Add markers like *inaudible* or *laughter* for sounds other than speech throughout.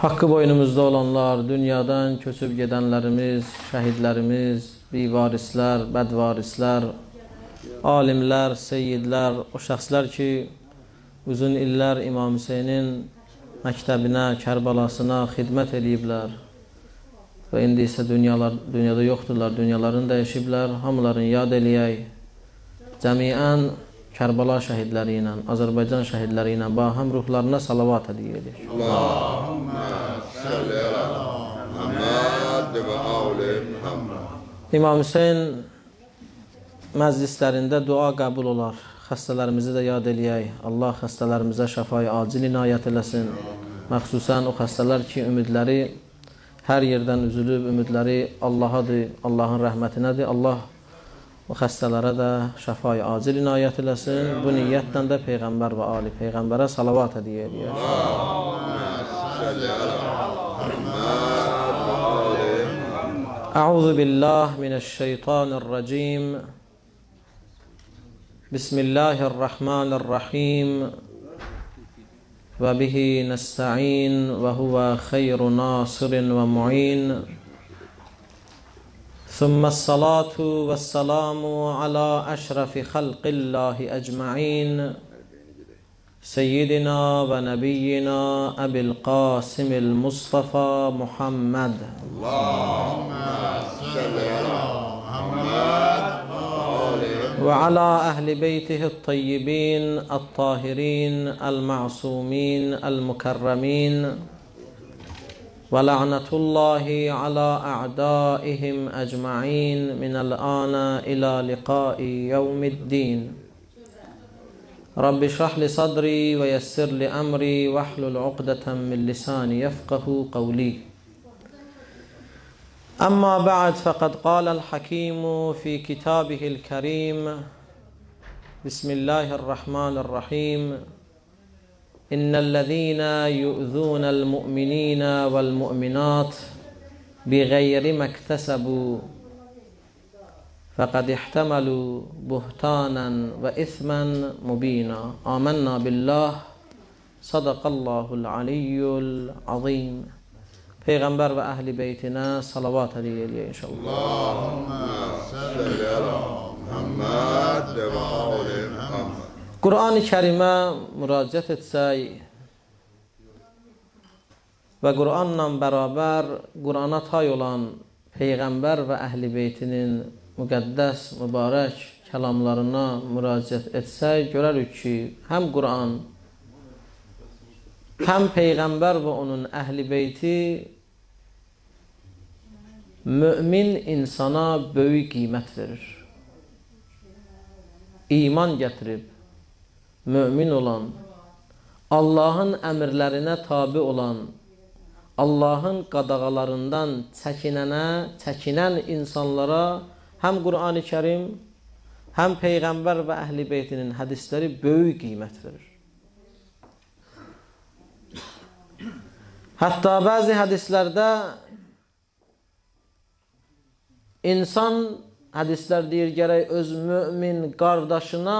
Haqqı boynumuzda olanlar, dünyadan köçüb gedənlərimiz, şəhidlərimiz, bivarislər, bədvarislər, alimlər, seyyidlər, o şəxslər ki, uzun illər İmam Hüseynin məktəbinə, Kərbalasına xidmət ediblər və indi isə dünyalar, dünyada yoxdurlar, dünyalarını dəyişiblər, hamılarını yad eləyək. Cəmiən Kərbala şəhidləri ilə, Azərbaycan şəhidləri ilə bahəm ruhlarına salavat hədiyyə edir. Allahümmə səlli alə Muhammed və avli Muhammed İmam Hüseyin məclislərində dua qəbul olar. Xəstələrimizi də yad eləyək. Allah xəstələrimizə şəfayı acil inayət eləsin. Məxsusən o xəstələr ki, ümidləri hər yerdən üzülüb, ümidləri Allahadır, Allahın rəhmətinədir. Allah و خستلره ده شفای آزل اینایت لسن بو نیت دنده پیغمبر و آلی پیغمبره صلوات دیگه دیگه اعوذ بالله من الشيطان الرجيم بسم الله الرحمن الرحيم وبه نستعين وهو خير ناصر ومعين ثم الصلاة والسلام على أشرف خلق الله أجمعين سيدنا ونبينا أبي القاسم المصطفى محمد اللهم صل على محمد وعلى أهل بيته الطيبين الطاهرين المعصومين المكرمين ولعنة الله على أعدائهم أجمعين من الآن إلى لقاء يوم الدين رب اشرح لي صدري ويسر لي أمري واحلل عقدة من لساني يفقه قولي أما بعد فقد قال الحكيم في كتابه الكريم بسم الله الرحمن الرحيم إن الذين يؤذون المؤمنين والمؤمنات بغير ما اكتسبوا فقد احتملوا بهتانا وإثما مبينا آمنا بالله صدق الله العلي العظيم پیغمبر و اهل بیتنا صلوات علیه الیه ان شاء الله اللهم صل علی محمد و آل Qurani kərimə müraciət etsək və Quranla bərabər Qurana tay olan Peyğəmbər və əhl-i beytinin müqəddəs, mübarək kəlamlarına müraciət etsək, görərik ki, həm Quran, həm Peyğəmbər və onun əhl-i beyti mümin insana böyük qiymət verir. İman gətirib, mömin olan, Allahın əmrlərinə tabi olan, Allahın qadağalarından çəkinənə, çəkinən insanlara həm Qurani Kərim, həm Peyğəmbər və Əhl-i Beytinin hədisləri böyük qiymət verir. Hətta bəzi hədislərdə insan hədislər deyir gərək öz mümin qardaşına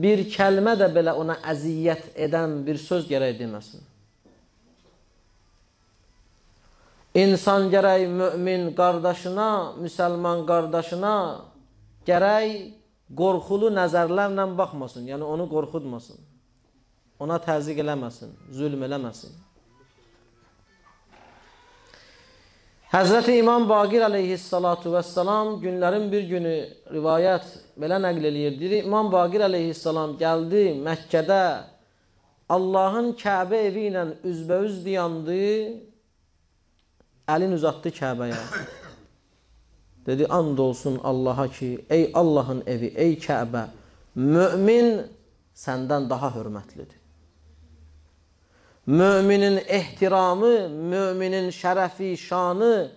bir kəlmə də belə ona əziyyət edən bir söz gərək deməsin. İnsan gərək mümin qardaşına, müsəlman qardaşına gərək qorxulu nəzərlərlə baxmasın, yəni onu qorxutmasın, ona təzik eləməsin, zülm eləməsin. Həzrəti İmam Baqir əleyhissalatu vəssalam günlərin bir günü rivayət belə nəql eləyir. Deyir, İmam Baqir əleyhissalam gəldi Məkkədə Allahın Kəbə evi ilə üzbəüz dayandı, əlin uzatdı Kəbəyə. *coughs* Dedi, and olsun Allaha ki, ey Allahın evi, ey Kəbə, mömin səndən daha hörmətlidir. Müminin ehtiramı, müminin şərəfi, şanı,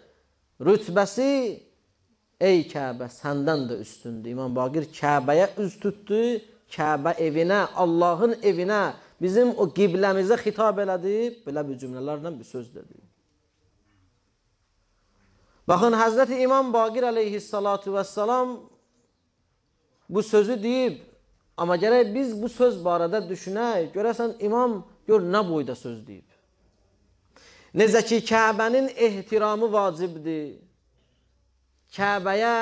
rütbəsi ey Kəbə səndən də üstündür. İmam Baqir Kəbəyə üz tutdu, Kəbə evinə, Allahın evinə, bizim o qibləmizə xitab elədi, belə bir cümlələrlə bir söz dedi. Baxın, Həzrəti İmam Baqir əleyhissalatu vəssalam bu sözü deyib, amma gərək biz bu söz barədə düşünək. Görəsən, İmam Baqir Gör, nə boyda söz deyib. Necə ki, Kəbənin ehtiramı vacibdir. Kəbəyə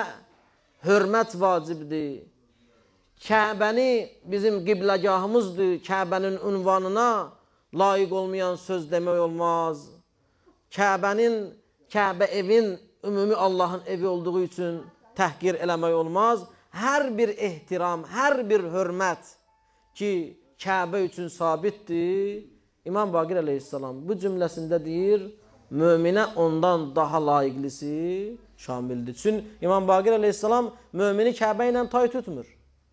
hörmət vacibdir. Kəbəni bizim qibləgahımızdır. Kəbənin ünvanına layiq olmayan söz demək olmaz. Kəbənin, Kəbə evin ümumi Allahın evi olduğu üçün təhqir eləmək olmaz. Hər bir ehtiram, hər bir hörmət ki, Kəbə üçün sabitdir. İmam Baqir əleyhissalam bu cümləsində deyir, möminə ondan daha layiqlisi şamildir. Çün İmam Baqir əleyhissalam mömini Kəbə ilə tay tutmür.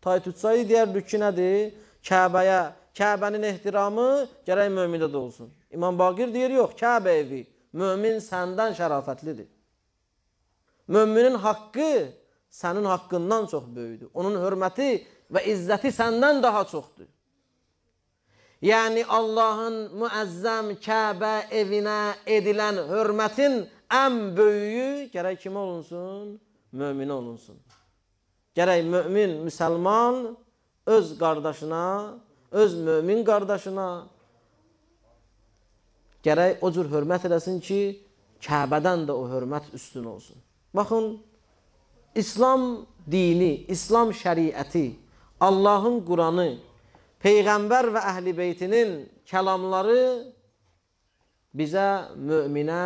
Tay tutsaydı deyərdik ki, nədir? Kəbəyə, Kəbənin ehtiramı gərək mömində də olsun. İmam Baqir deyir, yox, Kəbə evi, mömin səndən şərafətlidir. Möminin haqqı sənin haqqından çox böyüdür. Onun hörməti və izzəti səndən daha çoxdur. Yəni Allahın müəzzəm Kəbə evinə edilən hörmətin ən böyüyü gərək kim olunsun? Mömin olunsun. Gərək mömin, müsəlman öz qardaşına, öz mömin qardaşına gərək o cür hörmət eləsin ki, Kəbədən də o hörmət üstün olsun. Baxın, İslam dini, İslam şəriəti, Allahın Quranı Peyğəmbər və əhl-i beytinin kəlamları bizə müminə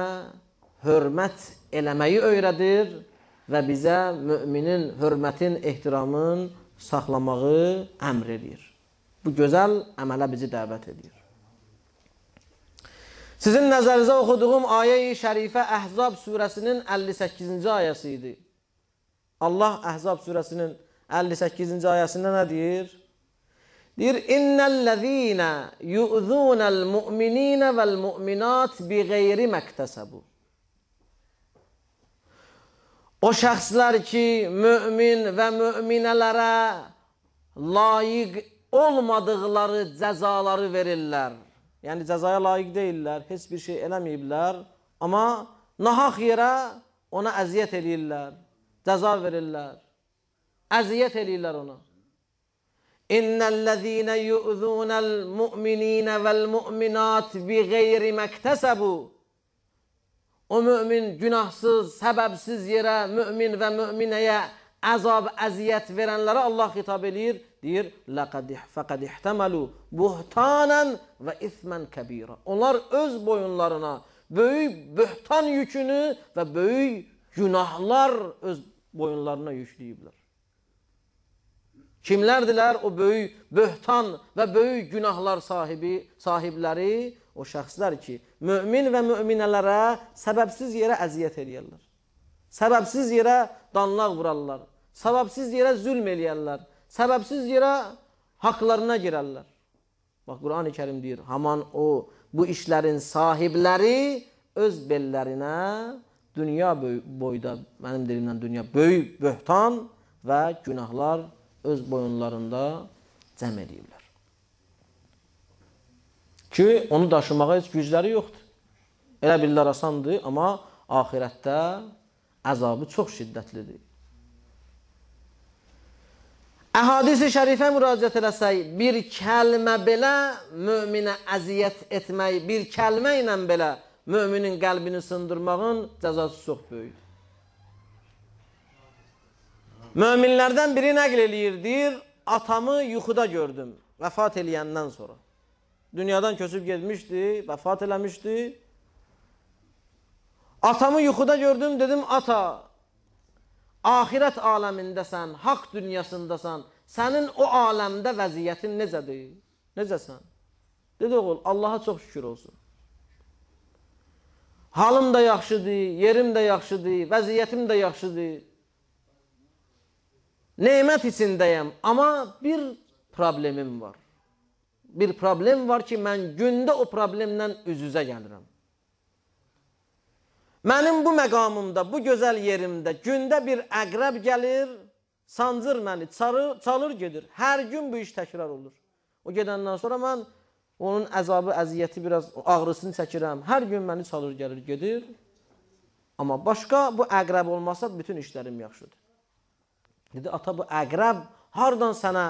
hörmət eləməyi öyrədir və bizə müminin hörmətin, ehtiramın saxlamağı əmr edir. Bu gözəl əmələ bizi dəvət edir. Sizin nəzərinizə oxuduğum ayə-i şərifə Əhzab surəsinin 58-ci ayəsi idi. Allah Əhzab surəsinin 58-ci ayəsində nə deyir? Deyir: "İnnellezîne yu'zûnel mu'minîne vel mu'minât bi geyri mektesebu." O şəxslər ki, mömin və möminələrə layiq olmadıkları cəzaları verirlər. Yəni cəzaya layiq deyillər, heç bir şey eləməyiblər, amma nahaq yerə ona əziyyət eləyirlər, cəza verirlər. Əziyyət eləyirlər ona. İnnellezîne yu'zûnel mu'minîne vel mu'minât bi gayri mektesebu. O mümin günahsız, səbəbsiz yerə mümin və müminəyə əzab, əziyyət verənlərə Allah xitab eləyir. Deyir: "Laqad faqad ihtamalu buhtanan və isman kabira." Onlar öz boyunlarına böyük böhtan yükünü və böyük günahlar öz boyunlarına yükləyiblər. Kimlərdilər o böyük böhtan və böyük günahlar sahibi, sahibləri? O şəxslər ki, mömin və möminələrə səbəbsiz yerə əziyyət edirlər. Səbəbsiz yerə danlaq vurarlar. Səbəbsiz yerə zülm eləyərlər. Səbəbsiz yerə haqlarına girərlər. Bax, Qurani Kerim deyir, haman o, bu işlərin sahibləri öz bellərinə dünya boyda, mənim dilimdən dünya, böyük böhtan və günahlar öz boyunlarında cəm eləyiblər. Ki, onu daşımağa heç gücləri yoxdur. Elə bilirlər asandır, amma axirətdə əzabı çox şiddətlidir. Əhadisi şərifə müraciət eləsək, bir kəlmə belə möminə əziyyət etmək, bir kəlmə ilə belə müminin qəlbini sındırmağın cəzası çox böyükdür. Möminlərdən biri nəql eləyir, deyir, atamı yuxuda gördüm vəfat eləyəndən sonra. Dünyadan köçüb getmişdi, vəfat eləmişdi. Atamı yuxuda gördüm, dedim, ata, ahirət aləmindəsən, haqq dünyasındasan, sənin o aləmdə vəziyyətin necədir? Necəsən? Dedi oğul, Allaha çox şükür olsun. Halım da yaxşıdır, yerim də yaxşıdır, vəziyyətim də yaxşıdır. Nimet içindeyim ama bir problemim var. Bir problem var ki mən gündə o problemlə üz-üzə gəlirəm. Mənim bu məqamımda, bu gözəl yerimdə gündə bir əqrəb gəlir, sancır məni, çarır, çalır gedir. Hər gün bu iş təkrar olur. O gedəndən sonra mən onun əzabı, əziyyəti biraz ağrısını çəkirəm. Hər gün məni çalır gəlir gedir. Amma başqa bu əqrəb olmasa bütün işlərim yaxşıdır. Dedi, ata bu əqrəb hardan sənə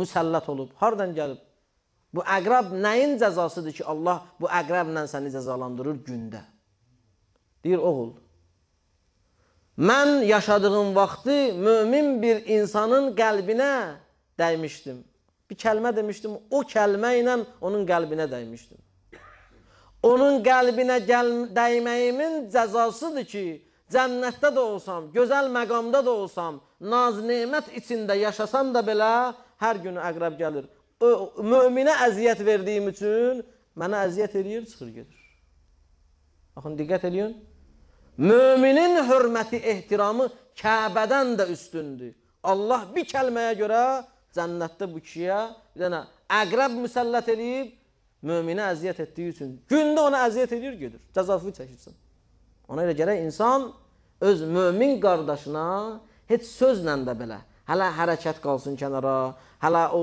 müsəllət olub, hardan gəlib? Bu əqrəb nəyin cəzasıdır ki, Allah bu əqrəblə səni cəzalandırır gündə? Deyir, oğul, mən yaşadığım vaxtı mümin bir insanın qəlbinə dəymişdim. Bir kəlmə demişdim, o kəlmə ilə onun qəlbinə dəymişdim. Onun qəlbinə gəl dəyməyimin cəzasıdır ki, cənnətdə də olsam, gözəl məqamda da olsam, naz nemət içində yaşasam da belə hər gün əqrəb gəlir. O, müminə əziyyət verdiyim üçün mənə əziyyət eləyir, çıxır gedir. Baxın, diqqət eləyin. Müminin hörməti, ehtiramı Kəbədən də üstündür. Allah bir kəlməyə görə cənnətdə bu kiyə bir dənə əqrəb müsəllət eləyib, müminə əziyyət etdiyi üçün. Gündə ona əziyyət edir, gedir. Cəzafı çəkirsən. Ona görə gərək insan öz mömin qardaşına heç sözlə də belə, hələ hərəkət qalsın kənara, hələ o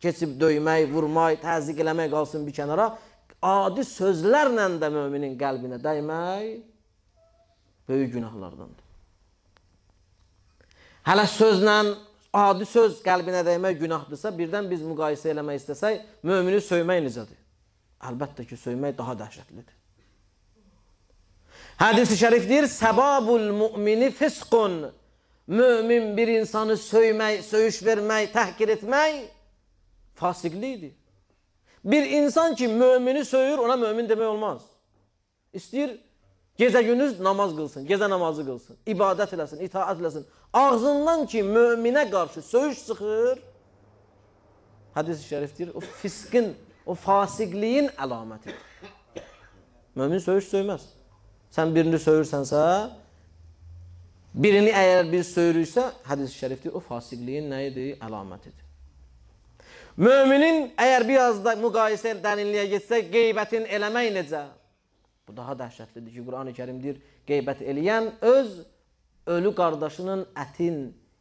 keçib döymək, vurmaq, təzyiq eləmək qalsın bir kənara, adi sözlərlə də möminin qəlbinə dəymək böyük günahlardandır. Hələ sözlə, adi söz qəlbinə dəymək günahdırsa, birdən biz müqayisə eləmək istəsək, mömini söymək necədir? Əlbəttə ki, söymək daha dəhşətlidir. Hadis-i şərif deyir, səbabul mümini fisqun. Mümin bir insanı söymək, söyüş vermək, təhkir etmək fasiqlidir. Bir insan ki, mümini söyür, ona mümin demək olmaz. İstəyir, gecə günüz namaz qılsın, gecə namazı qılsın, ibadət eləsin, itaat eləsin. Ağzından ki, müminə qarşı söyüş çıxır, hadis-i şərif deyir, o fisqin, o fasiqliyin əlamətidir. Mömin söyüş söyməz. Sən birini söyürsənsə, birini əgər biz söyürüksə, hədis-i şərifdir, o fasiqliyin nəyidir? Əlamətidir. Möminin əgər bir az da müqayisə dərinliyə getsə, qeybətin eləmək necə? Bu daha dəhşətlidir ki, Qurani Kerim deyir, qeybət eləyən öz ölü qardaşının ətin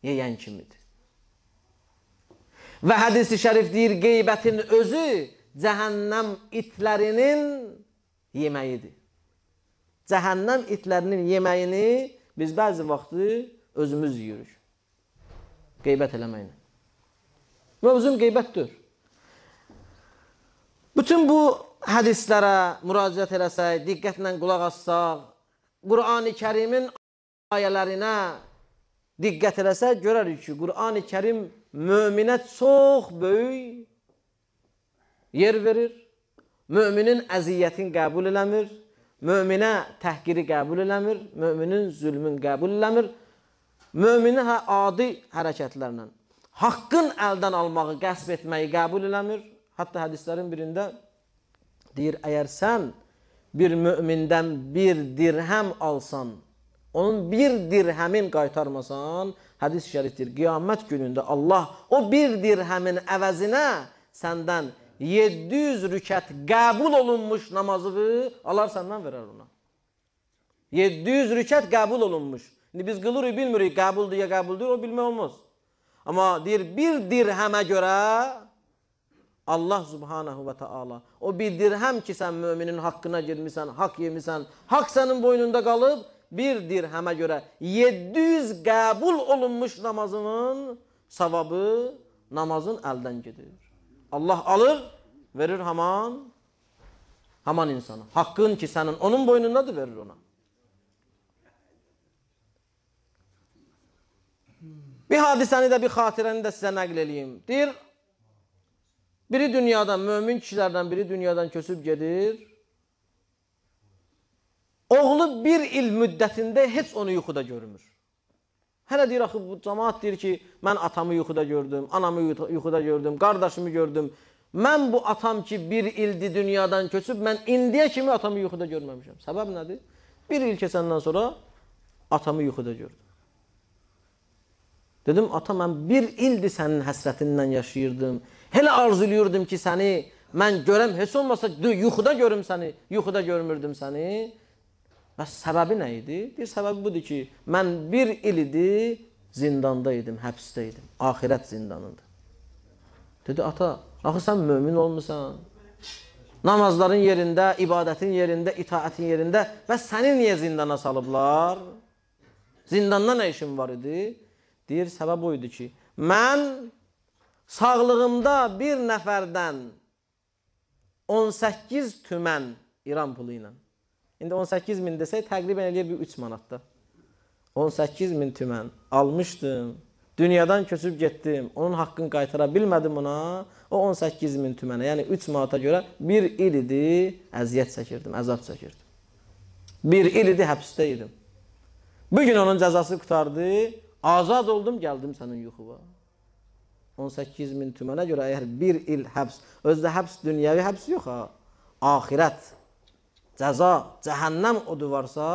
yeyən kimidir. Və hədisi şərif deyir, qeybətin özü cəhənnəm itlərinin yeməyidir cəhənnəm itlərinin yeməyini biz bəzi vaxtı özümüz yeyirik. Qeybət eləməklə. Mövzum qeybətdir. Bütün bu hədislərə müraciət eləsək, diqqətlə qulaq assaq, Qurani Kərimin ayələrinə diqqət eləsək, görərik ki, Qurani Kərim möminə çox böyük yer verir, müminin əziyyətini qəbul eləmir, Möminə təhqiri qəbul eləmir, möminin zülmün qəbul eləmir. Mömini hə, adi hərəkətlərlə, haqqın əldən almağı, qəsb etməyi qəbul eləmir. Hətta hədislərin birində deyir, əgər sən bir mömindən bir dirhəm alsan, onun bir dirhəmin qaytarmasan, hədis şərifdir, qiyamət günündə Allah o bir dirhəmin əvəzinə səndən 700 rükət qəbul olunmuş namazını Allah səndən verər ona. 700 rükət qəbul olunmuş. İndi biz qılırıq, bilmirik, qəbuldur ya qəbuldur, o bilmək olmaz. Amma deyir, bir dirhəmə görə Allah subhanahu və taala o bir dirhəm ki, sən möminin haqqına girmisən, haqq yemisən, haqq sənin boynunda qalıb, bir dirhəmə görə 700 qəbul olunmuş namazının savabı namazın əldən gedir. Allah alır, verir haman haman insana. Hakkın ki sənin onun boynundadır verir ona. Bir hadisəni də, bir xatirəni də sizə nəql eləyim. Deyir, biri dünyadan, mömin kişilərdən biri dünyadan köçüb gedir. Oğlu bir il müddətində heç onu yuxuda görmür. Hələ deyir axı bu cəmaət deyir ki, mən atamı yuxuda gördüm, anamı yuxuda gördüm, qardaşımı gördüm. Mən bu atam ki, bir ildir dünyadan köçüb, mən indiyə kimi atamı yuxuda görməmişəm. Səbəb nədir? Bir il keçəndən sonra atamı yuxuda gördüm. Dedim, ata, mən bir ildir sənin həsrətindən yaşayırdım. Elə arzuluyurdum ki, səni mən görəm, heç olmasa yuxuda görüm səni, yuxuda görmürdüm səni. Bəs səbəbi nə idi? Bir səbəbi budur ki, mən bir il idi zindanda idim, həbsdə idim. Axirət zindanında. Dedi, ata, axı sən mömin olmusan. Namazların yerində, ibadətin yerində, itaətin yerində. Bəs səni niyə zindana salıblar? Zindanda nə işin var idi? Deyir, səbəb o idi ki, mən sağlığımda bir nəfərdən 18 tümən İran pulu ilə İndi 18 min desək, təqribən eləyir bir 3 manatda. 18 min tümən almışdım. Dünyadan köçüb getdim. Onun haqqını qaytara bilmədim ona. O 18 min tümənə, yəni 3 manata görə 1 il idi əziyyət çəkirdim, əzab çəkirdim. 1 il idi həbsdə idim. Bu gün onun cəzası qutardı. Azad oldum, gəldim sənin yuxuva. 18 min tümənə görə əgər 1 il həbs, özdə həbs dünyəvi həbs yox ha, axirət cəza, cəhənnəm odu varsa,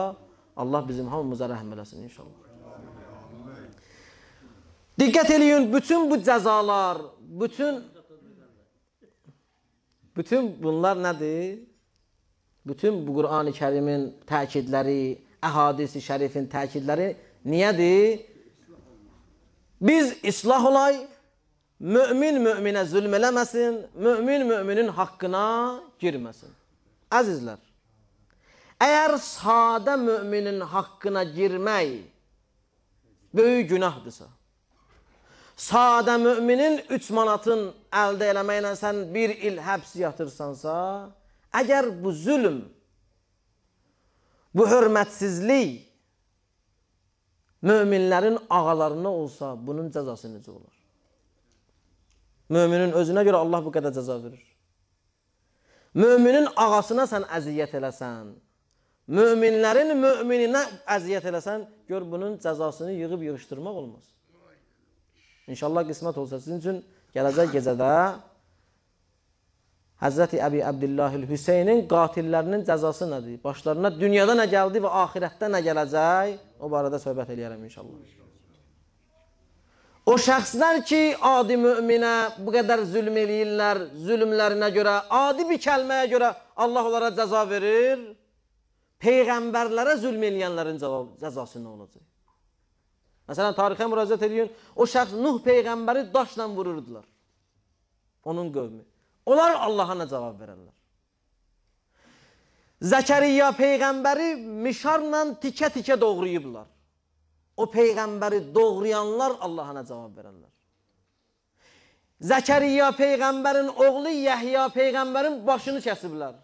Allah bizim hamımıza rəhm eləsin inşallah. Diqqət eləyin, bütün bu cəzalar, bütün bütün bunlar nədir? Bütün bu Qurani Kərimin təkidləri, əhadisi şərifin təkidləri niyədir? Biz islah olay, mümin müminə zülm eləməsin, mümin müminin haqqına girməsin. Əzizlər, Əgər sadə müminin haqqına girmək böyük günahdırsa, sadə müminin 3 manatın əldə eləməklə sən 1 il həbs yatırsansa, əgər bu zülm, bu hörmətsizlik möminlərin ağalarına olsa, bunun cəzası necə olar? Möminin özünə görə Allah bu qədər cəza verir. Möminin ağasına sən əziyyət eləsən, Möminlərin mömininə əziyyət eləsən, gör bunun cəzasını yığıb yığışdırmaq olmaz. İnşallah qismət olsa sizin üçün gələcək gecədə Həzrəti Əbi Əbdillahil Hüseynin qatillərinin cəzası nədir? Başlarına dünyada nə gəldi və axirətdə nə gələcək? O barədə söhbət eləyərəm inşallah. O şəxslər ki, adi müminə bu qədər zülm eləyirlər, zülmlərinə görə, adi bir kəlməyə görə Allah onlara cəza verir peyğəmbərlərə zülm eləyənlərin cəzası nə olacaq? Məsələn, tarixə müraciət edin, o şəxs Nuh peyğəmbəri daşla vururdular. Onun qövmü. Onlar Allaha nə cavab verərlər? Zəkəriya peyğəmbəri mişarla tikə-tikə doğrayıblar. O peyğəmbəri doğrayanlar Allaha nə cavab verərlər? Zəkəriya peyğəmbərin oğlu Yəhya peyğəmbərin başını kəsiblər.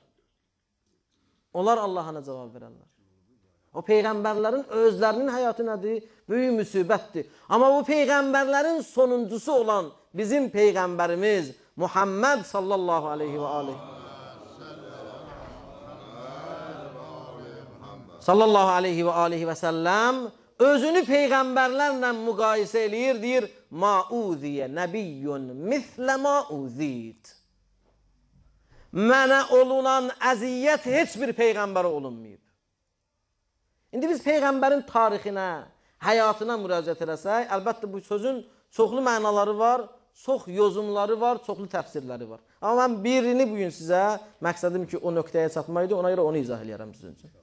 Onlar Allah'ına cevap verenler O peygamberlerin özlerinin həyatı nədir? Böyük müsibətdir. ama bu peygamberlerin sonuncusu olan bizim peygamberimiz Muhammed sallallahu aleyhi ve aleyhi. Sallallahu aleyhi ve aleyhi ve səlləm özünü peygamberlerle müqayisə eləyir, deyir: "Mauziyə nəbiyyun mislə mauzid." mənə olunan əziyyət heç bir peyğəmbərə olunmayıb. İndi biz peyğəmbərin tarixinə, həyatına müraciət eləsək, əlbəttə bu sözün çoxlu mənaları var, çox yozumları var, çoxlu təfsirləri var. Amma mən birini bu gün sizə məqsədim ki, o nöqtəyə çatmaydı, ona görə onu izah eləyərəm sizin üçün.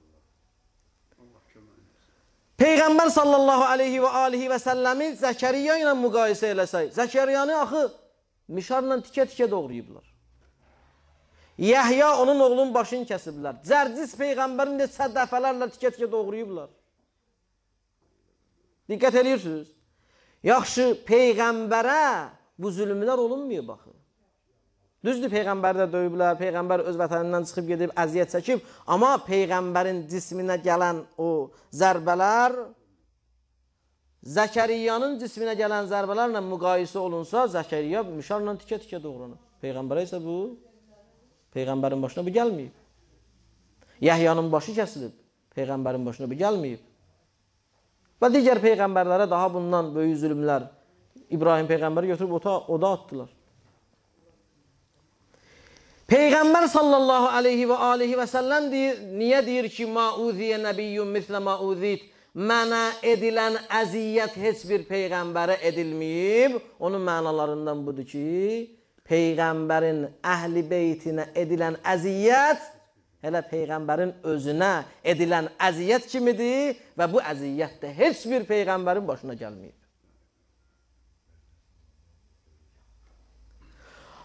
Peyğəmbər sallallahu aleyhi və alihi və səlləmi Zəkəriyyə ilə müqayisə eləsək, Zəkəriyyəni axı mişarla tikə-tikə doğrayıblar. Yəhya onun oğlunun başını kəsiblər. Cərcis peyğəmbərin neçə dəfələrlə tikə-tikə doğrayıblar. Diqqət edirsiniz. Yaxşı, peyğəmbərə bu zülmlər olunmuyor baxın. Düzdür, Peyğəmbər də döyüblər, Peyğəmbər öz vətənindən çıxıb gedib, əziyyət çəkib. Amma Peyğəmbərin cisminə gələn o zərbələr, Zəkəriyanın cisminə gələn zərbələrlə müqayisə olunsa, Zəkəriya müşarla tikə-tikə doğranıb. Peyğəmbərə isə bu Peyğəmbərin başına bu gəlməyib. Yəhyanın başı kəsilib. Peyğəmbərin başına bu gəlməyib. Və digər peyğəmbərlərə daha bundan böyük zülmlər İbrahim peyğəmbəri götürüb ota oda atdılar. Peyğəmbər sallallahu alayhi və alihi və səlləm deyir, niyə deyir ki, mauziyə nəbiyyun mislə mauzit? Mənə edilən əziyyət heç bir peyğəmbərə edilməyib. Onun mənalarından budur ki, peyğəmbərin əhli beytinə edilən əziyyət elə peyğəmbərin özünə edilən əziyyət kimidir və bu əziyyət də heç bir peyğəmbərin başına gəlməyib.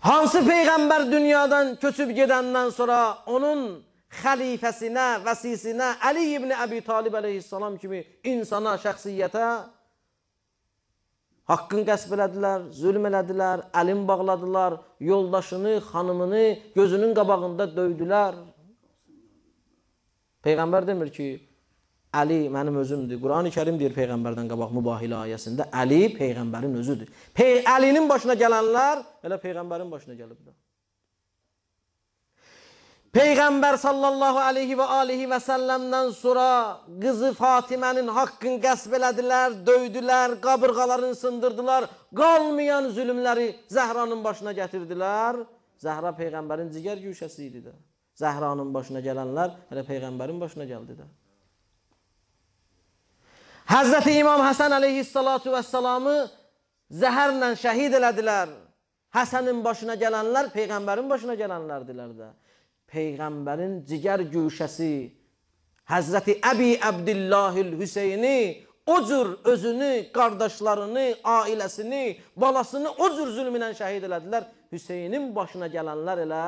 Hansı peyğəmbər dünyadan köçüb gedəndən sonra onun xəlifəsinə, vəsisinə, Əli ibn Əbi Talib əleyhissalam kimi insana, şəxsiyyətə Haqqın qəsb elədilər, zülm elədilər, əlin bağladılar, yoldaşını, xanımını gözünün qabağında döydülər. Peyğəmbər demir ki, Əli mənim özümdür. Qurani Kərim deyir Peyğəmbərdən qabaq mübahilə ayəsində, Əli Peyğəmbərin özüdür. Pey Əlinin başına gələnlər elə Peyğəmbərin başına gəliblər. Peyğəmbər sallallahu aleyhi və aleyhi və səlləmdən sonra qızı Fatimənin haqqını qəsb elədilər, döydülər, qabırğalarını sındırdılar, qalmayan zülümləri Zəhranın başına gətirdilər. Zəhra Peyğəmbərin cigər güşəsi idi də. Zəhranın başına gələnlər hələ Peyğəmbərin başına gəldi də. Həzrəti İmam Həsən aleyhissalatu vəssalamı zəhərlə şəhid elədilər. Həsənin başına gələnlər Peyğəmbərin başına gələnlərdilər də. Peyğəmbərin cigər güşəsi Həzrəti Əbi Əbdillahil Hüseyni o cür özünü, qardaşlarını, ailəsini, balasını o cür zülmlə şəhid elədilər. Hüseynin başına gələnlər elə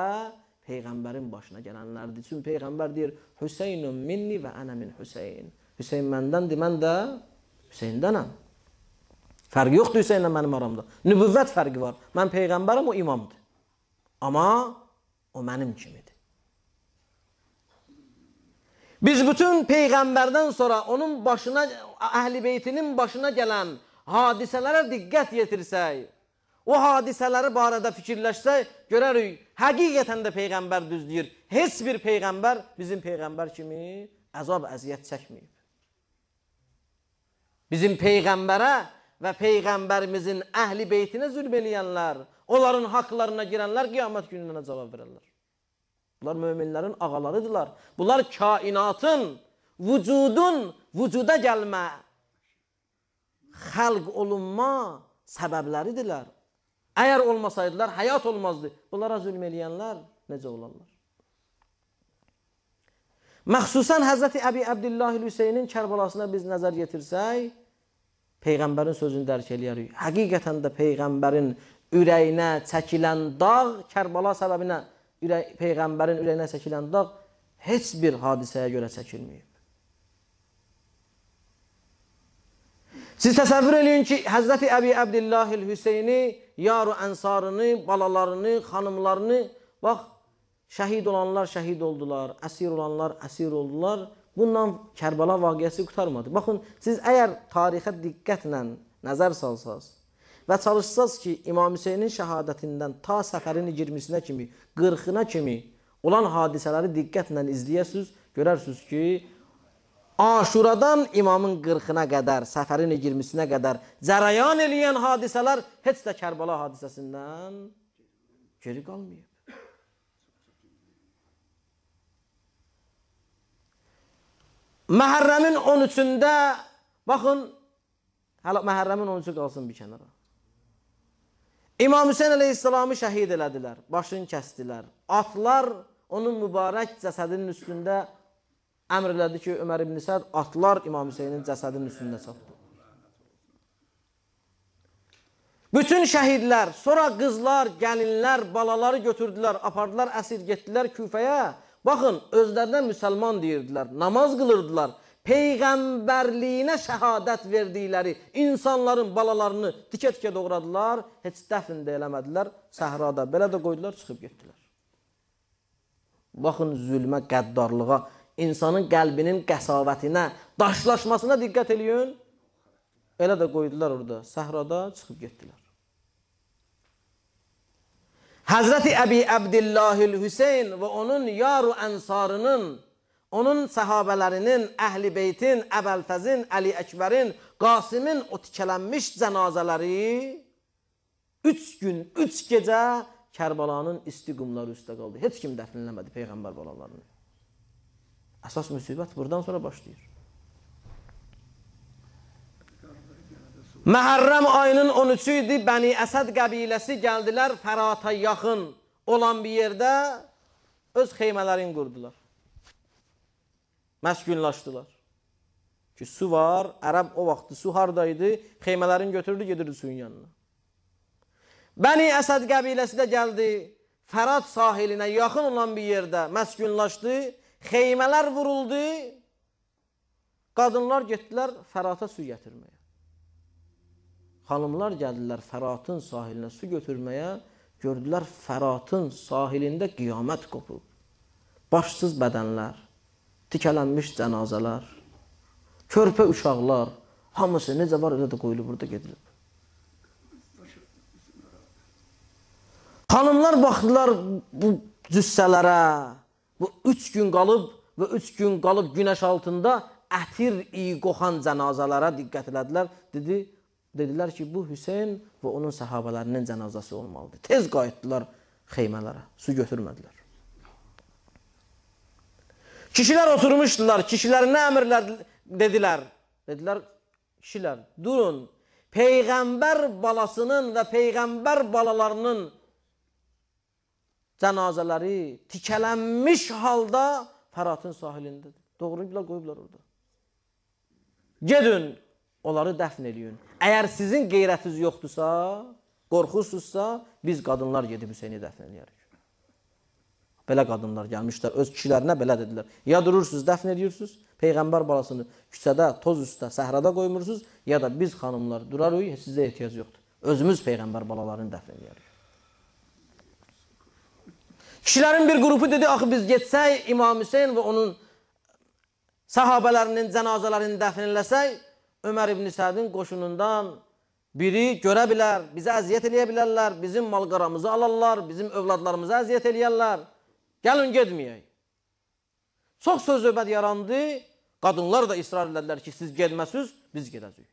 Peyğəmbərin başına gələnlərdir. Çünki Peyğəmbər deyir, Hüseynun minni və ənə min Hüseyn. Hüseyn məndəndir, mən də Hüseyndənəm. Fərqi yoxdur Hüseynlə mənim aramda. Nübüvvət fərqi var. Mən Peyğəmbərəm, o imamdır. Amma o mənim kimi. Biz bütün Peyğəmbərdən sonra onun başına, əhl-i beytinin başına gələn hadisələrə diqqət yetirsək, o hadisələri barədə fikirləşsək, görərik, həqiqətən də Peyğəmbər düz deyir. Heç bir Peyğəmbər bizim Peyğəmbər kimi əzab, əziyyət çəkməyib. Bizim Peyğəmbərə və Peyğəmbərimizin əhl-i beytinə zülm eləyənlər, onların haqlarına girənlər qiyamət gününə cavab verərlər. Bunlar möminlərin ağalarıdırlar. Bunlar kainatın, vücudun vücuda gəlmə, xəlq olunma səbəbləridirlər. Əgər olmasaydılar, həyat olmazdı. Bunlara zülm eləyənlər necə olarlar? Məxsusən Həzrəti Əbi Əbdillah Hüseynin Kərbalasına biz nəzər yetirsək, Peyğəmbərin sözünü dərk eləyərik. Həqiqətən də Peyğəmbərin ürəyinə çəkilən dağ Kərbala səbəbinə ürək, Peyğəmbərin ürəyinə çəkilən dağ heç bir hadisəyə görə çəkilməyib. Siz təsəvvür eləyin ki, Həzrəti Əbi Əbdillahil Hüseyni, yaru ənsarını, balalarını, xanımlarını, bax, şəhid olanlar şəhid oldular, əsir olanlar əsir oldular. Bundan Kərbəla vaqiəsi qutarmadı. Baxın, siz əgər tarixə diqqətlə nəzər salsaz, və çalışsaz ki, İmam Hüseynin şəhadətindən ta səfərin 20-sinə kimi, 40-ına kimi olan hadisələri diqqətlə izləyəsiniz, görərsiniz ki, Aşuradan imamın 40-ına qədər, səfərin 20-sinə qədər cərəyan eləyən hadisələr heç də Kərbala hadisəsindən geri qalmayıb. Məhərrəmin 13-də baxın, hələ Məhərrəmin 13-ü qalsın bir kənara. İmam Hüseyin əleyhissalamı şəhid elədilər, başını kəsdilər. Atlar onun mübarək cəsədinin üstündə əmr elədi ki, Ömər ibn Səd atlar İmam Hüseynin cəsədinin üstündə çatdı. Bütün şəhidlər, sonra qızlar, gəlinlər, balaları götürdülər, apardılar, əsir getdilər Küfəyə. Baxın, özlərinə müsəlman deyirdilər, namaz qılırdılar peyğəmbərliyinə şəhadət verdikləri insanların balalarını tikə-tikə doğradılar, heç dəfn də eləmədilər səhrada. Belə də qoydular, çıxıb getdilər. Baxın zülmə, qəddarlığa, insanın qəlbinin qəsavətinə, daşlaşmasına diqqət eləyin. Elə də qoydular orada, səhrada çıxıb getdilər. Həzrəti Əbi Əbdillahil Hüseyn və onun yaru ənsarının onun səhabələrinin, Əhl-i Beytin, Əbəlfəzin, Əli Əkbərin, Qasimin o tikələnmiş cənazələri 3 gün, 3 gecə Kərbalanın isti qumları üstə qaldı. Heç kim dəfnləmədi peyğəmbər balalarını. Əsas müsibət burdan sonra başlayır. Məhərrəm ayının 13-ü idi. Bəni Əsəd qəbiləsi gəldilər Fərata yaxın olan bir yerdə öz xeymələrini qurdular. Məskunlaşdılar. Ki, su var, ərəb o vaxtı su haradaydı, xeymələrini götürdü, gedirdi suyun yanına. Bəni Əsəd qəbiləsi də gəldi, Fərad sahilinə yaxın olan bir yerdə məskunlaşdı, xeymələr vuruldu, qadınlar getdilər Fərata su gətirməyə. Xanımlar gəldilər Fəratın sahilinə su götürməyə, gördülər Fəratın sahilində qiyamət qopub. Başsız bədənlər, tikələnmiş cənazələr, körpə uşaqlar, hamısı necə var elə də qoyulub burada gedilib. Xanımlar baxdılar bu cüssələrə, bu üç gün qalıb və üç gün qalıb günəş altında ətir iyi qoxan cənazələrə diqqət elədilər. Dedi, dedilər ki, bu Hüseyn və onun səhabələrinin cənazəsi olmalıdır. Tez qayıtdılar xeymələrə, su götürmədilər. Kişilər oturmuşdular, kişilərinə əmrlər dedilər. Dedilər, kişilər, durun, Peyğəmbər balasının və Peyğəmbər balalarının cənazələri tikələnmiş halda Fəratın sahilindədir. Doğruyublar, qoyublar orada. Gedin, onları dəfn eləyin. Əgər sizin qeyrətiniz yoxdursa, qorxusuzsa, biz qadınlar gedib Hüseyni dəfn eləyərik. Belə qadınlar gəlmişlər, öz kişilərinə belə dedilər. Ya durursunuz, dəfn edirsiniz, peyğəmbər balasını küçədə, toz üstə, səhrada qoymursunuz, ya da biz xanımlar durarıq, sizə ehtiyac yoxdur. Özümüz peyğəmbər balalarını dəfn edərik. Kişilərin bir qrupu dedi, axı biz getsək İmam Hüseyn və onun sahabələrinin cənazələrini dəfn eləsək, Ömər ibn Sədin qoşunundan biri görə bilər, bizə əziyyət eləyə bilərlər, bizim mal-qaramızı alarlar, bizim övladlarımıza əziyyət eləyərlər. Gəlin getməyək. Çox söz söhbət yarandı. Qadınlar da israr elədilər ki, siz gelməsiniz, biz gedəcəyik.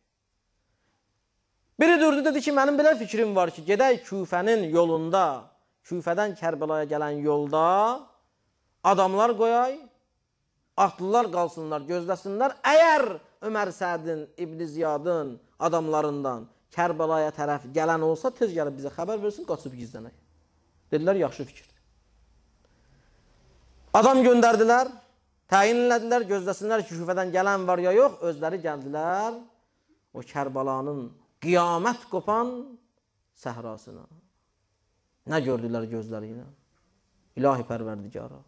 Biri durdu, dedi ki, mənim belə fikrim var ki, gedək küfənin yolunda, küfədən Kərbəlaya gələn yolda adamlar qoyay, atlılar qalsınlar, gözləsinlər. Əgər Ömər Sədin, İbn Ziyadın adamlarından Kərbəlaya tərəf gələn olsa, tez gəlib bizə xəbər versin, qaçıb gizlənək. Dedilər, yaxşı fikir. Adam göndərdilər, təyinlədilər, gözləsinlər ki, küfədən gələn var ya yox, özləri gəldilər o Kərbalanın qiyamət qopan səhrasına. Nə gördülər gözləri ilə? İlahi pərverdigara.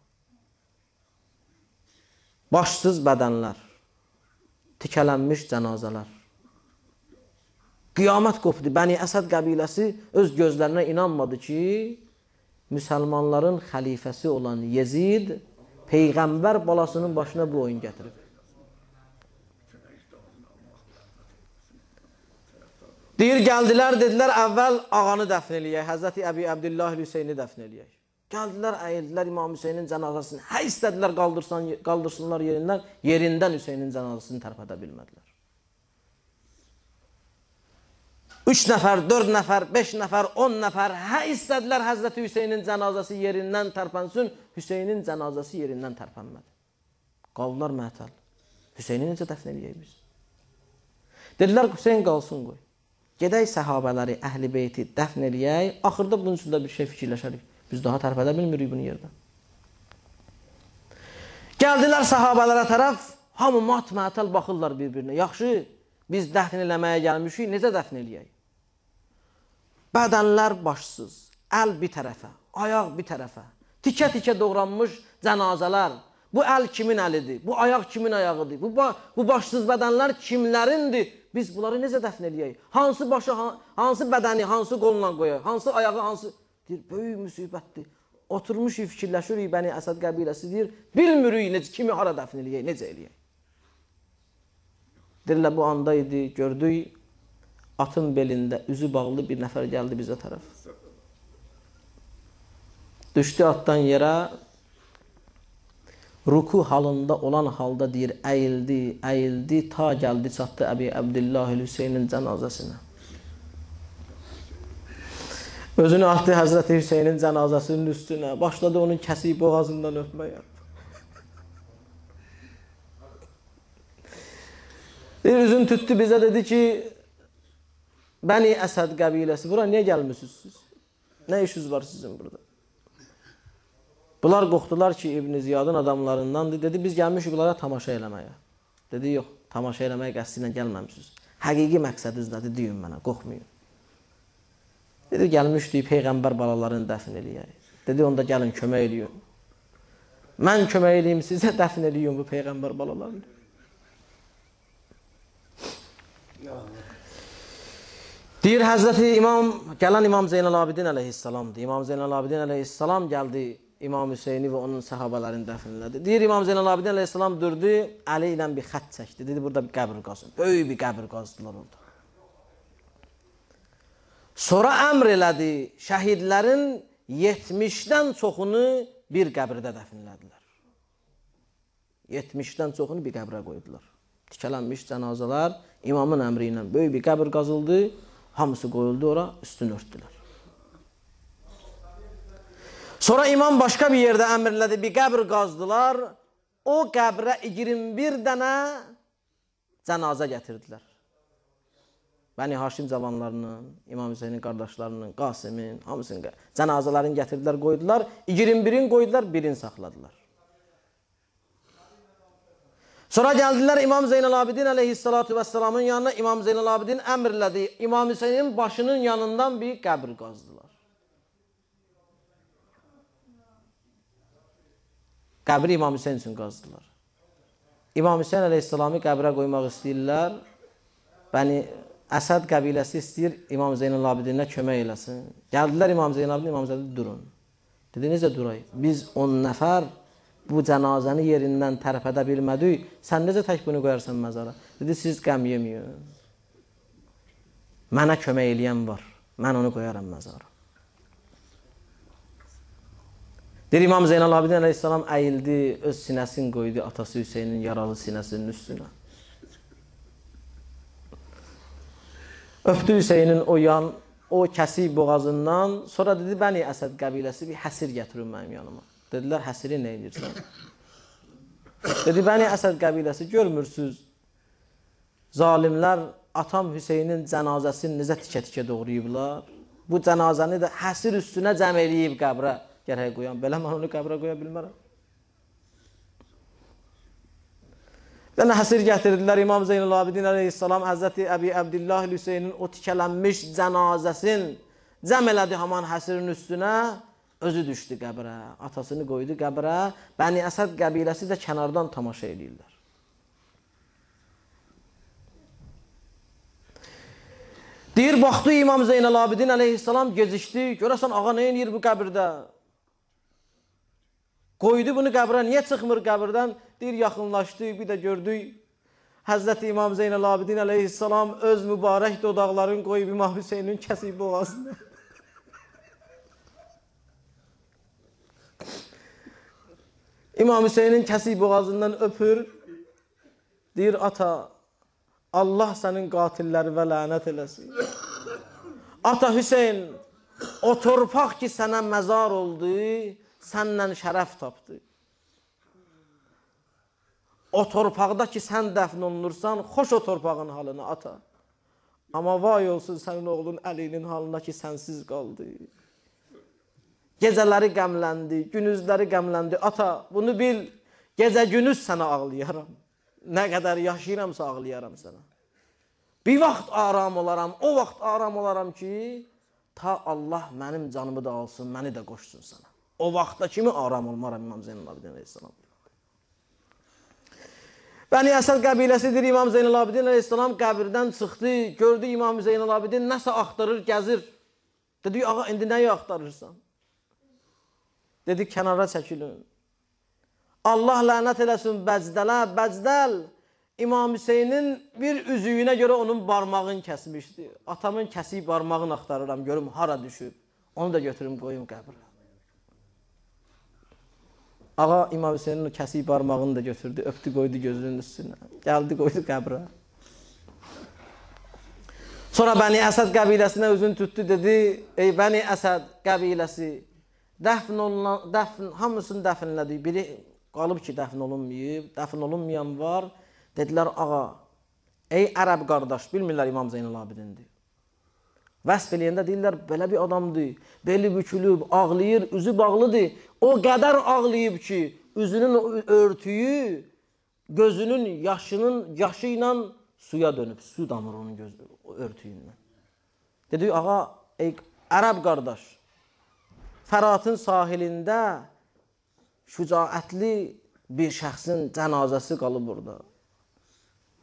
Başsız bədənlər, tikələnmiş cənazələr. Qiyamət qopdu. Bəni Əsəd qəbiləsi öz gözlərinə inanmadı ki, müsəlmanların xəlifəsi olan Yezid peyğəmbər balasının başına bu oyun gətirib. Deyir, gəldilər, dedilər, əvvəl ağanı dəfn eləyək, Həzrəti Əbi Əbdillah Hüseyni dəfn eləyək. Gəldilər, əyildilər İmam Hüseynin cənazəsini, hə istədilər qaldırsan, qaldırsınlar yerindən, yerindən Hüseynin cənazəsini tərpədə bilmədilər. Üç nəfər, dörd nəfər, beş nəfər, on nəfər hə istədilər Həzrəti Hüseynin cənazəsi yerindən tərpənsün, Hüseynin cənazəsi yerindən tərpənmədi. Qaldılar mətəl. Hüseyni necə dəfn eləyək biz? Dedilər Hüseyn qalsın qoy. Gedək səhabələri, əhli beyti dəfn eləyək. Axırda bunun üstündə bir şey fikirləşərik. Biz daha tərpədə bilmirik bunu yerdən. Gəldilər səhabələrə tərəf, hamı mat mətəl baxırlar bir-birinə. Yaxşı, biz dəfn eləməyə gəlmişik, necə dəfn eləyək? bədənlər başsız, əl bir tərəfə, ayaq bir tərəfə, tikə-tikə doğranmış cənazələr. Bu əl kimin əlidir? Bu ayaq kimin ayağıdır? Bu, ba bu başsız bədənlər kimlərindir? Biz bunları necə dəfn eləyək? Hansı başı, hansı bədəni, hansı qolla qoyaq? Hansı ayağı, hansı... Deyir, böyük müsibətdir. Oturmuşuq, fikirləşirik, bəni Əsəd qəbiləsi deyir, bilmirik necə, kimi hara dəfn eləyək, necə eləyək? Deyirlər, bu anda idi, gördük, atın belində üzü bağlı bir nəfər gəldi bizə tərəf. Düşdü atdan yerə, ruku halında olan halda deyir, əyildi, əyildi, ta gəldi, çatdı Əbi Əbdillah Hüseynin cənazəsinə. Özünü atdı Həzrəti Hüseynin cənazəsinin üstünə, başladı onun kəsib boğazından öpməyə. Deyir, üzün tütdü bizə dedi ki, Bəni Əsəd qəbiləsi, bura niyə gəlmişsiniz siz? Nə işiniz var sizin burada? Bunlar qorxdular ki, İbn Ziyadın adamlarındandır. Dedi, biz gəlmişik bunlara tamaşa eləməyə. Dedi, yox, tamaşa eləməyə qəsdi ilə gəlməmişsiniz. Həqiqi məqsədiniz nədir? Deyin mənə, qorxmayın. Dedi, gəlmişdik peyğəmbər balalarını dəfn eləyək. Dedi, onda gəlin kömək eləyin. Mən kömək eləyim sizə dəfn eləyin bu peyğəmbər balalarını. Ya Allah. Deyir Həzrəti İmam, gələn İmam Zeynəlabidin əleyhissalamdır. İmam Zeynəlabidin əleyhissalam gəldi İmam Hüseyni və onun səhabələrini dəfn elədi. Deyir İmam Zeynəlabidin əleyhissalam durdu, əli ilə bir xətt çəkdi. Dedi burada bir qəbir qazın. Böyük bir qəbir qazdılar orada. Sonra əmr elədi, şəhidlərin 70-dən çoxunu bir qəbirdə dəfn elədilər. 70-dən çoxunu bir qəbrə qoydular. Tikələnmiş cənazələr imamın əmri ilə böyük bir qəbir qazıldı. Hamısı qoyuldu ora, üstünü örtdülər. Sonra imam başqa bir yerdə əmrlədi, bir qəbr qazdılar. O qəbrə 21 dənə cənazə gətirdilər. Bəni Haşim cavanlarının, İmam Hüseynin qardaşlarının, Qasimin, hamısının cənazələrini gətirdilər, qoydular. 21-in qoydular, birini saxladılar. Sonra gəldilər İmam Zeynəlabidin əleyhissalatu vesselamın yanına. İmam Zeynəlabidin əmr elədi. İmam Hüseynin başının yanından bir qəbir qazdılar. Qəbri İmam Hüseyn üçün qazdılar. İmam Hüseyn əleyhissalamı qəbrə qoymaq istəyirlər. Bəni Əsəd qəbiləsi istəyir İmam Zeynəlabidinə kömək eləsin. Gəldilər İmam Zeynəlabidin, İmam Zeynəlabidin durun. Dedi necə durayıq? Biz 10 nəfər bu cənazəni yerindən tərpədə bilmədik, sən necə tək bunu qoyarsan məzara? Dedi, siz qəm yeməyin. Mənə kömək eləyən var, mən onu qoyaram məzara. Deyir İmam Zeynal Abidin əleyhissalam əyildi, öz sinəsini qoydu atası Hüseynin yaralı sinəsinin üstünə. Öpdü Hüseynin o yan, o kəsik boğazından, sonra dedi, bəni Əsəd qəbiləsi bir həsir gətirin mənim yanıma. Dedilər, həsiri nə edirsən? Dedi, bəni Əsəd qəbiləsi görmürsüz. Zalimlər atam Hüseynin cənazəsini necə tikə-tikə doğrayıblar. Bu cənazəni də həsir üstünə cəm eləyib qəbrə. Gərək qoyan, belə mən onu qəbrə qoya bilmərəm. Yəni həsir gətirdilər İmam Zeynul Abidin əleyhissalam Həzrəti Əbi Əbdillah Hüseynin o tikələnmiş cənazəsini cəm elədi haman həsirin üstünə. Özü düşdü qəbrə, atasını qoydu qəbrə. Bəni Əsəd qəbiləsi də kənardan tamaşa edirlər. Deyir, baxdı İmam Zeynəlabidin əleyhissalam gecikdi. Görəsən, ağa nə eləyir bu qəbirdə? Qoydu bunu qəbrə, niyə çıxmır qəbirdən? Deyir, yaxınlaşdı, bir də gördük. Həzrəti İmam Zeynəlabidin əleyhissalam öz mübarək dodaqlarını qoyub İmam Hüseynin kəsib boğazını. İmam Hüseyin'in kəsik boğazından öpür. Deyir, ata, Allah sənin qatilləri və lənət eləsin. Ata Hüseyin, o torpaq ki, sənə məzar oldu, səndən şərəf tapdı. O torpaqda ki, sən dəfn olunursan, xoş o torpağın halına, ata. Amma vay olsun sənin oğlun Əlinin halına ki, sənsiz qaldı. Gecələri qəmləndi, günüzləri qəmləndi. Ata, bunu bil, gecə günüz sənə ağlayaram. Nə qədər yaşayıramsa ağlayaram sənə. Bir vaxt aram olaram, o vaxt aram olaram ki, ta Allah mənim canımı da alsın, məni də qoşsun sənə. O vaxta kimi aram olmaram İmam Zeynal Abidin Əleyhissalam. Bəni Əsəd qəbiləsidir İmam Zeynal Abidin Əleyhissalam qəbirdən çıxdı, gördü İmam Zeynal Abidin nəsə axtarır, gəzir. Dedi, ağa, indi nəyi axtarırsan? Dedi, kənara çəkilin. Allah lənət eləsin bəcdələ, bəcdəl İmam Hüseynin bir üzüyünə görə onun barmağını kəsmişdi. Atamın kəsib barmağını axtarıram, görüm hara düşüb. Onu da götürüm, qoyum qəbrə. Ağa İmam Hüseynin kəsib barmağını da götürdü, öpdü, qoydu gözünün üstünə. Gəldi, qoydu qəbrə. Sonra Bəni Əsəd qəbiləsinə üzünü tutdu, dedi, ey Bəni Əsəd qəbiləsi, dəfn olunan, dəfn, hamısını dəfnlədi. Biri qalıb ki, dəfn olunmayıb, dəfn olunmayan var. Dedilər, ağa, ey ərəb qardaş, bilmirlər İmam Zeynal Abidindir. Vəsf eləyəndə deyirlər, belə bir adamdır, beli bükülüb, ağlayır, üzü bağlıdır. O qədər ağlayıb ki, üzünün örtüyü gözünün yaşının yaşı ilə suya dönüb, su damır onun göz örtüyündən. Dedi, ağa, ey ərəb qardaş, Fəratın sahilində şücaətli bir şəxsin cənazəsi qalıb orada.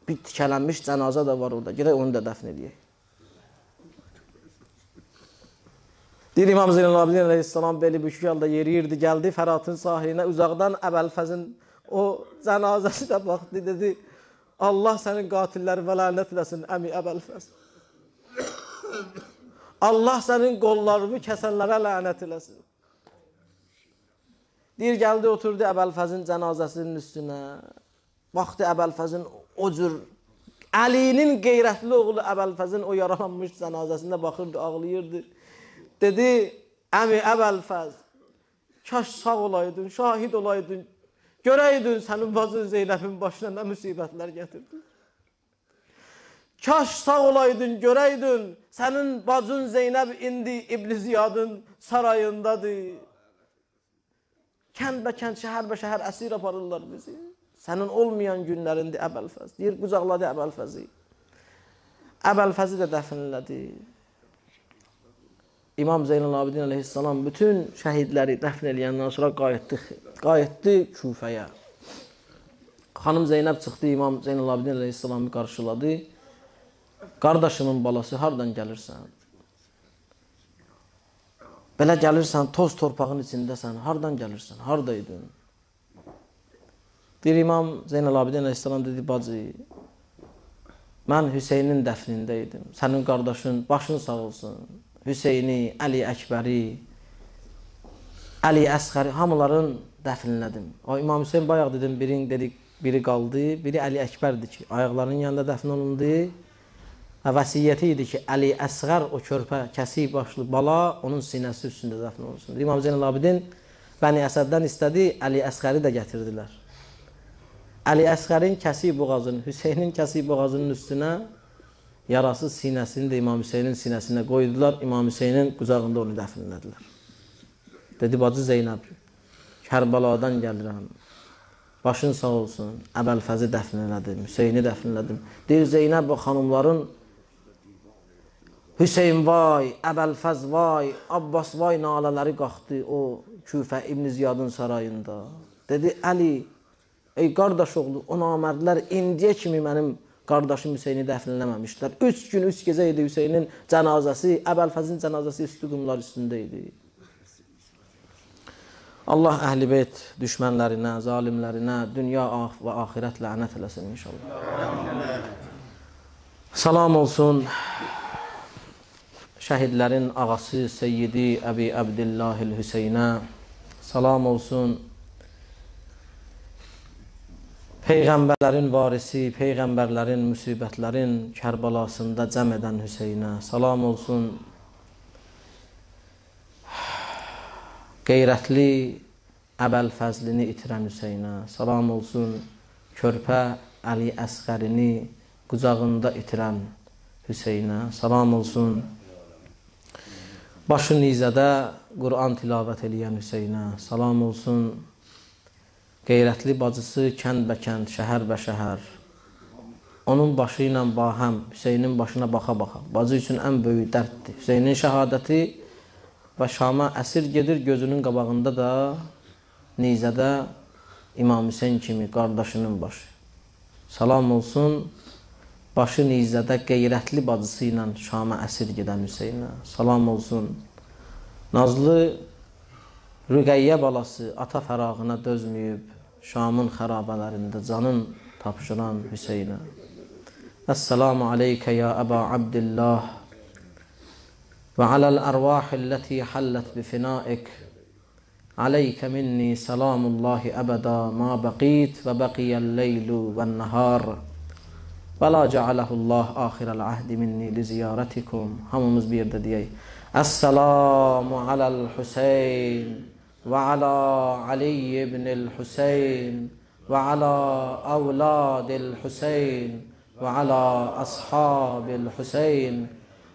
Bir tikələnmiş cənazə də var orada. Gedək onu da dəfn edək. Deyir İmam Zeynal Abidin əleyhissalam belə büşük halda yeriyirdi, gəldi Fəratın sahilinə uzaqdan Əbəlfəzin o cənazəsi də baxdı, dedi: "Allah sənin qatilləri və lənət eləsin, əmi Əbəlfəz." Allah sənin qollarını kəsənlərə lənət eləsin. Deyir, gəldi, oturdu Əbəlfəzin cənazəsinin üstünə. Baxdı Əbəlfəzin o cür, Əlinin qeyrətli oğlu Əbəlfəzin o yaralanmış cənazəsində baxırdı, ağlayırdı. Dedi, əmi Əbəlfəz, kaş sağ olaydın, şahid olaydın, görəydin sənin bacın Zeynəbin başına nə müsibətlər gətirdi. Kaş sağ olaydın, görəydin, sənin bacın Zeynəb indi İbn Ziyadın sarayındadır. Kənd bə kənd, şəhər bə şəhər əsir aparırlar bizi. Sənin olmayan günlərində Əbəlfəz. Deyir, qucaqladı Əbəlfəzi. Əbəlfəzi də dəfinlədi. İmam Zeynal Abidin əleyhissalam bütün şəhidləri dəfn eləyəndən sonra qayıtdı, qayıtdı Küfəyə. Xanım Zeynəb çıxdı, İmam Zeynal Abidin əleyhissalamı qarşıladı. Qardaşının balası hardan gəlirsən? Belə gəlirsən, toz torpağın içindəsən, hardan gəlirsən, hardaydın? Deyir İmam Zeynəl Abidin Əsələn dedi, bacı, mən Hüseynin dəfnində idim, sənin qardaşın, başın sağ olsun, Hüseyni, Əli Əkbəri, Əli Əsxəri, hamıların dəfnlədim. O İmam Hüseyn bayaq dedim, birin dedik, biri qaldı, biri Əli Əkbərdir ki, ayaqlarının yanında dəfn olundu, Və vəsiyyəti idi ki, Əli Əsğər o körpə kəsib başlı bala onun sinəsi üstündə dəfn olunsun. İmam Zeynəl Abidin Bəni Əsəddən istədi, Əli Əsğəri də gətirdilər. Əli Əsğərin kəsib boğazının, Hüseynin kəsib boğazının üstünə yarası sinəsini də İmam Hüseynin sinəsinə qoydular. İmam Hüseynin qucağında onu dəfn etdilər. Dedi bacı Zeynəb, Kərbaladan gəlirəm. Başın sağ olsun. Əbəl Fəzi dəfn elədim, Hüseyni dəfn elədim. Deyir Zeynəb bu xanımların Hüseyn vay, Əbəlfəz vay, Abbas vay nalələri qalxdı o Küfə İbn Ziyadın sarayında. Dedi Əli, ey qardaş oğlu, o namərdlər indiyə kimi mənim qardaşım Hüseyni dəfn eləməmişdilər. 3 gün, 3 gecə idi Hüseynin cənazəsi, Əbəlfəzin cənazəsi üstü qumlar üstündə idi. Allah əhl-i beyt düşmənlərinə, zalimlərinə, dünya ah və axirət lənət eləsin inşallah. Salam olsun şəhidlərin ağası Seyyidi Əbi Əbdillahil Hüseynə salam olsun. Peyğəmbərlərin varisi, peyğəmbərlərin müsibətlərin Kərbalasında cəm edən Hüseynə salam olsun. Qeyrətli Əbəl fəzlini itirən Hüseynə salam olsun. Körpə Əli Əsqərini qucağında itirən Hüseynə salam olsun. Başı nizədə Quran tilavət eləyən Hüseynə salam olsun. Qeyrətli bacısı kənd bə kənd, şəhər bə şəhər. Onun başı ilə bahəm, Hüseynin başına baxa-baxa. Bacı üçün ən böyük dərddir. Hüseynin şəhadəti və Şama əsir gedir, gözünün qabağında da nizədə İmam Hüseyn kimi qardaşının başı. Salam olsun başı nizədə qeyrətli bacısı ilə Şama əsir gedən Hüseynə salam olsun. Nazlı Rüqəyyə balası ata fərağına dözməyib, Şamın xarabələrində canın tapşıran Hüseynə. Əssəlamu aleykə ya əbə Abdillah və aləl ərvahı ləti həllət bi finaik عليك مني سلام الله أبدا ما بقيت وبقي الليل والنهار ولا جعله الله آخر العهد مني لزيارتكم هم مزبير دديي السلام على الحسين وعلى علي بن الحسين وعلى أولاد الحسين وعلى أصحاب الحسين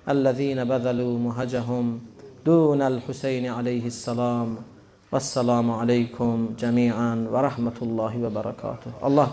الذين بذلوا مهجهم دون الحسين عليه السلام والسلام عليكم جميعا ورحمة الله وبركاته الله